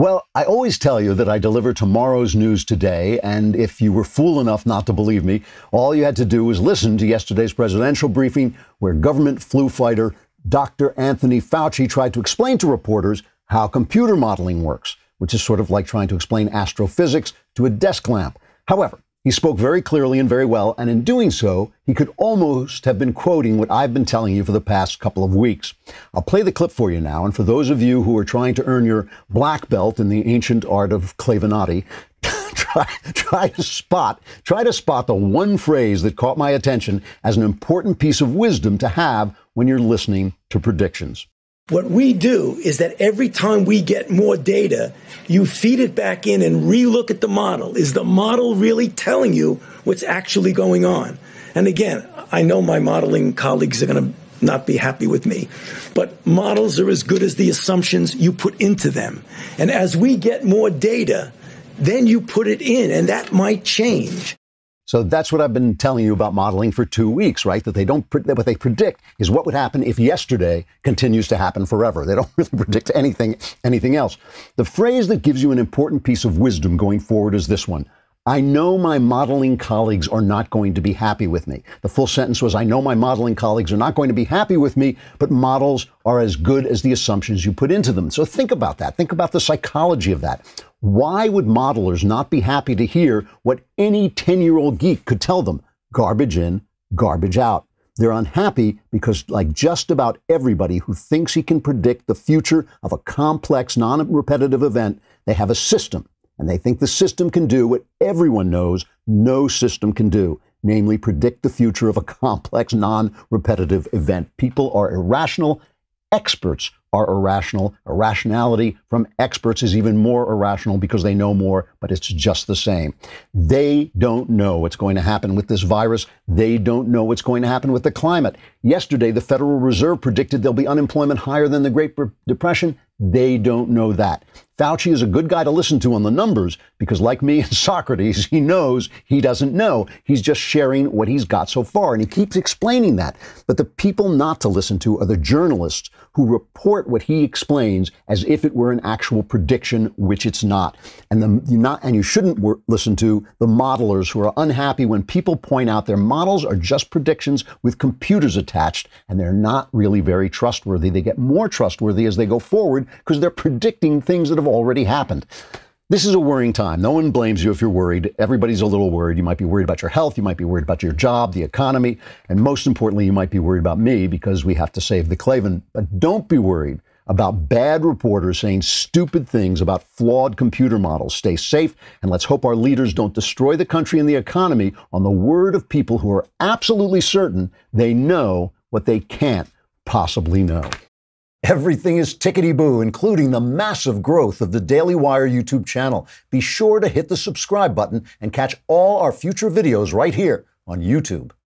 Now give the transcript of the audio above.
Well, I always tell you that I deliver tomorrow's news today, and if you were fool enough not to believe me, all you had to do was listen to yesterday's presidential briefing where government flu fighter Dr. Anthony Fauci tried to explain to reporters how computer modeling works, which is sort of like trying to explain astrophysics to a desk lamp. However, he spoke very clearly and very well, and in doing so, he could almost have been quoting what I've been telling you for the past couple of weeks. I'll play the clip for you now, and for those of you who are trying to earn your black belt in the ancient art of Clavinati, try, try to spot, try to spot the one phrase that caught my attention as an important piece of wisdom to have when you're listening to predictions. What we do is that every time we get more data, you feed it back in and relook at the model. Is the model really telling you what's actually going on? And again, I know my modeling colleagues are going to not be happy with me, but models are as good as the assumptions you put into them. And as we get more data, then you put it in, and that might change. So that's what I've been telling you about modeling for two weeks, right? That they don't, that what they predict is what would happen if yesterday continues to happen forever. They don't really predict anything, anything else. The phrase that gives you an important piece of wisdom going forward is this one. I know my modeling colleagues are not going to be happy with me. The full sentence was I know my modeling colleagues are not going to be happy with me, but models are as good as the assumptions you put into them. So think about that. Think about the psychology of that. Why would modelers not be happy to hear what any 10 year old geek could tell them? Garbage in, garbage out. They're unhappy because, like just about everybody who thinks he can predict the future of a complex, non repetitive event, they have a system. And they think the system can do what everyone knows no system can do, namely predict the future of a complex, non repetitive event. People are irrational experts are irrational. Irrationality from experts is even more irrational because they know more, but it's just the same. They don't know what's going to happen with this virus. They don't know what's going to happen with the climate. Yesterday, the Federal Reserve predicted there'll be unemployment higher than the Great Depression. They don't know that. Fauci is a good guy to listen to on the numbers because, like me and Socrates, he knows he doesn't know. He's just sharing what he's got so far. And he keeps explaining that. But the people not to listen to are the journalists who report what he explains as if it were an actual prediction, which it's not. And, the, not, and you shouldn't wor- listen to the modelers who are unhappy when people point out their models are just predictions with computers attached and they're not really very trustworthy. They get more trustworthy as they go forward because they're predicting things that have already happened. This is a worrying time. No one blames you if you're worried. Everybody's a little worried. You might be worried about your health. You might be worried about your job, the economy. And most importantly, you might be worried about me because we have to save the Clavin. But don't be worried about bad reporters saying stupid things about flawed computer models. Stay safe, and let's hope our leaders don't destroy the country and the economy on the word of people who are absolutely certain they know what they can't possibly know. Everything is tickety boo, including the massive growth of the Daily Wire YouTube channel. Be sure to hit the subscribe button and catch all our future videos right here on YouTube.